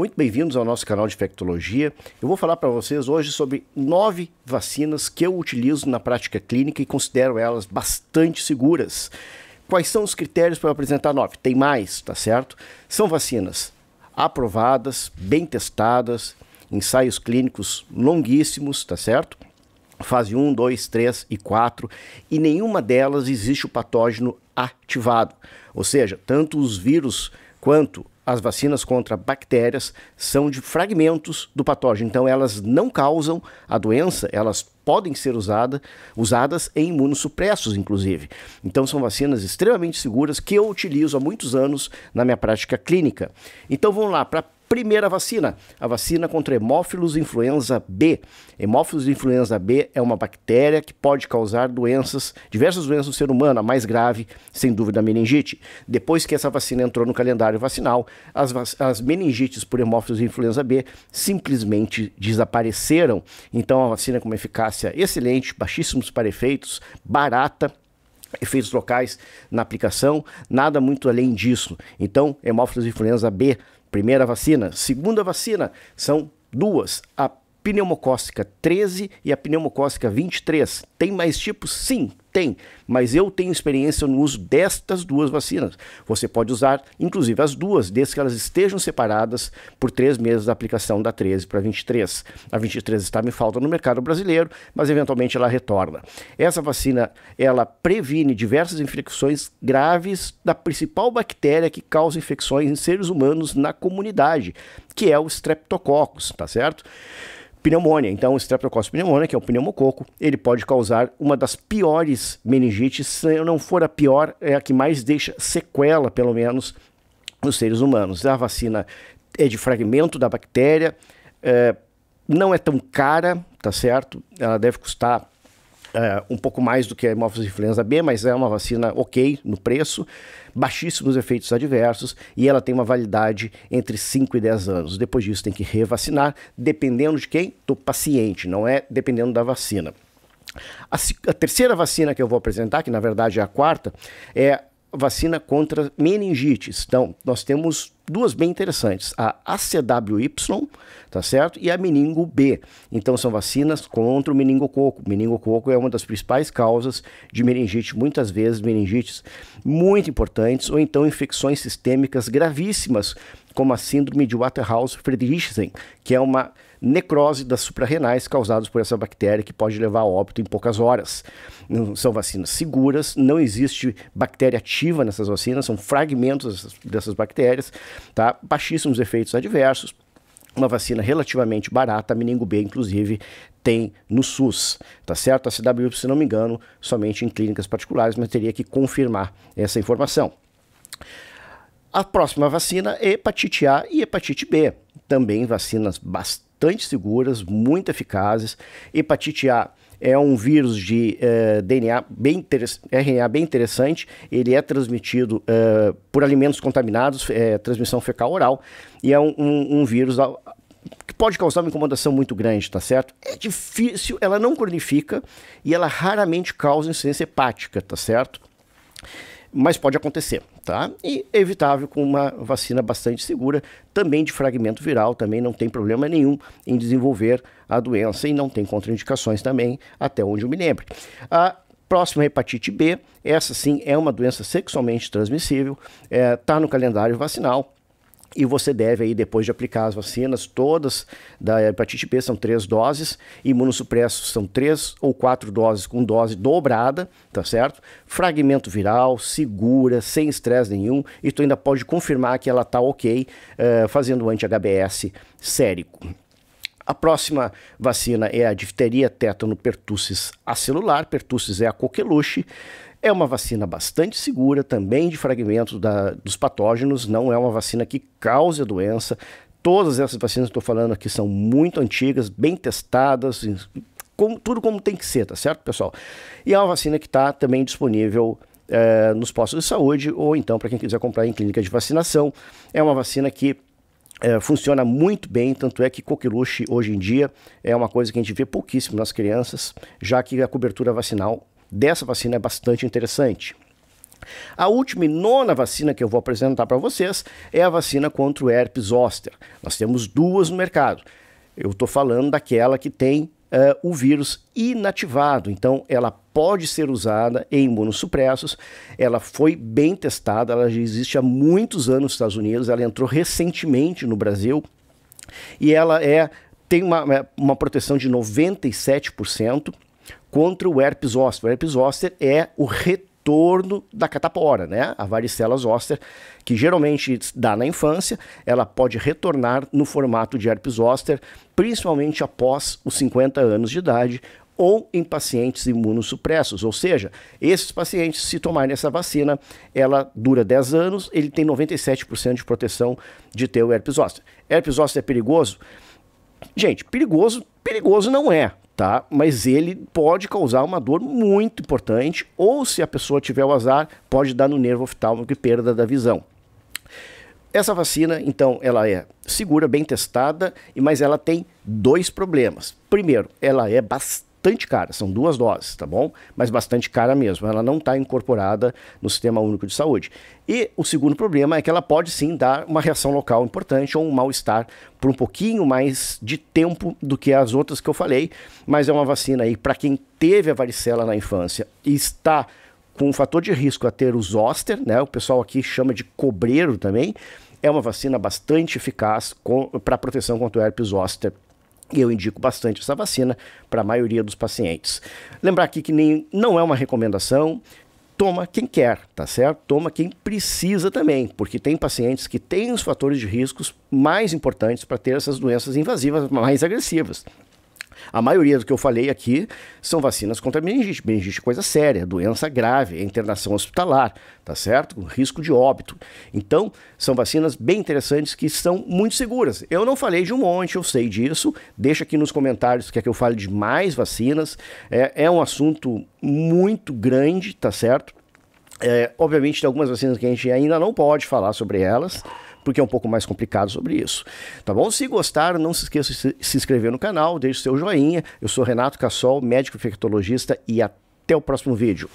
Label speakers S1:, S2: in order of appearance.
S1: Muito bem-vindos ao nosso canal de infectologia. Eu vou falar para vocês hoje sobre nove vacinas que eu utilizo na prática clínica e considero elas bastante seguras. Quais são os critérios para apresentar nove? Tem mais, tá certo? São vacinas aprovadas, bem testadas, ensaios clínicos longuíssimos, tá certo? Fase 1, 2, 3 e 4, e nenhuma delas existe o patógeno ativado. Ou seja, tanto os vírus quanto as vacinas contra bactérias são de fragmentos do patógeno, então elas não causam a doença, elas podem ser usada, usadas em imunossupressos, inclusive. Então, são vacinas extremamente seguras que eu utilizo há muitos anos na minha prática clínica. Então, vamos lá, para primeira vacina, a vacina contra hemófilos influenza B. Hemófilos influenza B é uma bactéria que pode causar doenças, diversas doenças no ser humano, a mais grave, sem dúvida, a meningite. Depois que essa vacina entrou no calendário vacinal, as, as meningites por hemófilos influenza B simplesmente desapareceram. Então, a vacina com uma eficácia excelente, baixíssimos para efeitos, barata, efeitos locais na aplicação, nada muito além disso. Então, hemófilos influenza B Primeira vacina, segunda vacina, são duas, a pneumocócica 13 e a pneumocócica 23. Tem mais tipos? Sim, tem, mas eu tenho experiência no uso destas duas vacinas. Você pode usar, inclusive, as duas, desde que elas estejam separadas por três meses da aplicação da 13 para 23. A 23 está em falta no mercado brasileiro, mas eventualmente ela retorna. Essa vacina, ela previne diversas infecções graves da principal bactéria que causa infecções em seres humanos na comunidade, que é o Streptococcus, tá certo? pneumonia. então o Streptococcus pneumoniae, que é o pneumococo, ele pode causar uma das piores meningites, se não for a pior, é a que mais deixa sequela, pelo menos, nos seres humanos. A vacina é de fragmento da bactéria, é, não é tão cara, tá certo? Ela deve custar é, um pouco mais do que a hemófise influenza B, mas é uma vacina ok no preço, baixíssimos efeitos adversos e ela tem uma validade entre 5 e 10 anos. Depois disso tem que revacinar, dependendo de quem? Do paciente, não é dependendo da vacina. A, a terceira vacina que eu vou apresentar, que na verdade é a quarta, é vacina contra meningite, Então, nós temos duas bem interessantes, a ACWY, tá certo? E a meningo B. Então, são vacinas contra o meningococo. meningococo é uma das principais causas de meningite, muitas vezes meningites muito importantes ou então infecções sistêmicas gravíssimas, como a síndrome de Waterhouse-Friderichsen, que é uma necrose das suprarrenais causadas por essa bactéria que pode levar a óbito em poucas horas. Não são vacinas seguras, não existe bactéria ativa nessas vacinas, são fragmentos dessas bactérias, tá? Baixíssimos efeitos adversos. Uma vacina relativamente barata, a meningo B, inclusive, tem no SUS, tá certo? A CW, se não me engano, somente em clínicas particulares, mas teria que confirmar essa informação. A próxima vacina é hepatite A e hepatite B, também vacinas bastante bastante seguras, muito eficazes. Hepatite A é um vírus de uh, eh, DNA bem RNA bem interessante. Ele é transmitido uh, por alimentos contaminados, é, transmissão fecal oral, e é um, um, um vírus que pode causar uma incomodação muito grande, tá certo? É difícil, ela não cronifica e ela raramente causa insuficiência hepática, tá certo? mas pode acontecer, tá? E evitável com uma vacina bastante segura, também de fragmento viral, também não tem problema nenhum em desenvolver a doença e não tem contraindicações também, até onde eu me lembro. A próxima é hepatite B, essa sim é uma doença sexualmente transmissível, está eh, é, no calendário vacinal, e você deve aí, depois de aplicar as vacinas, todas da hepatite B são três doses, imunossupressos são três ou quatro doses com dose dobrada, tá certo? Fragmento viral, segura, sem estresse nenhum, e tu ainda pode confirmar que ela tá ok uh, fazendo anti-HBS sérico. A próxima vacina é a difteria tétano pertussis acelular, pertussis é a coqueluche. É uma vacina bastante segura, também de fragmentos da, dos patógenos, não é uma vacina que cause a doença. Todas essas vacinas que estou falando aqui são muito antigas, bem testadas, tudo como tem que ser, tá certo, pessoal? E é uma vacina que está também disponível é, nos postos de saúde ou então para quem quiser comprar em clínica de vacinação. É uma vacina que é, funciona muito bem, tanto é que coqueluche hoje em dia é uma coisa que a gente vê pouquíssimo nas crianças, já que a cobertura vacinal dessa vacina é bastante interessante. A última e nona vacina que eu vou apresentar para vocês é a vacina contra o herpes zoster. Nós temos duas no mercado. Eu estou falando daquela que tem uh, o vírus inativado. Então, ela pode ser usada em imunossupressos. Ela foi bem testada, ela já existe há muitos anos nos Estados Unidos, ela entrou recentemente no Brasil e ela é tem uma, é, uma proteção de 97% contra o herpes zoster. O herpes zoster é o retorno torno da catapora, né? A varicela zoster, que geralmente dá na infância, ela pode retornar no formato de herpes zoster, principalmente após os 50 anos de idade ou em pacientes imunossupressos, ou seja, esses pacientes, se tomarem essa vacina, ela dura 10 anos, ele tem 97% de proteção de ter o herpes zoster. Herpes zoster é perigoso? Gente, perigoso, perigoso não é tá? Mas ele pode causar uma dor muito importante, ou se a pessoa tiver o azar, pode dar no nervo oftálmico e perda da visão. Essa vacina, então, ela é segura, bem testada, mas ela tem dois problemas. Primeiro, ela é bastante bastante cara, são duas doses, tá bom? Mas bastante cara mesmo, ela não está incorporada no Sistema Único de Saúde. E o segundo problema é que ela pode sim dar uma reação local importante ou um mal-estar por um pouquinho mais de tempo do que as outras que eu falei, mas é uma vacina aí para quem teve a varicela na infância e está com um fator de risco a ter o zoster, né? O pessoal aqui chama de cobreiro também. É uma vacina bastante eficaz para proteção contra o herpes zoster e eu indico bastante essa vacina para a maioria dos pacientes. Lembrar aqui que nem, não é uma recomendação, toma quem quer, tá certo? Toma quem precisa também, porque tem pacientes que têm os fatores de riscos mais importantes para ter essas doenças invasivas mais agressivas. A maioria do que eu falei aqui são vacinas contra meningite. Meningite é coisa séria, doença grave, é internação hospitalar, tá certo? Com risco de óbito. Então, são vacinas bem interessantes que são muito seguras. Eu não falei de um monte, eu sei disso. Deixa aqui nos comentários quer é que eu fale de mais vacinas. É, é um assunto muito grande, tá certo? É, obviamente, tem algumas vacinas que a gente ainda não pode falar sobre elas porque é um pouco mais complicado sobre isso. Tá bom? Se gostaram, não se esqueça de se inscrever no canal, deixe seu joinha. Eu sou Renato Cassol, médico infectologista e até o próximo vídeo.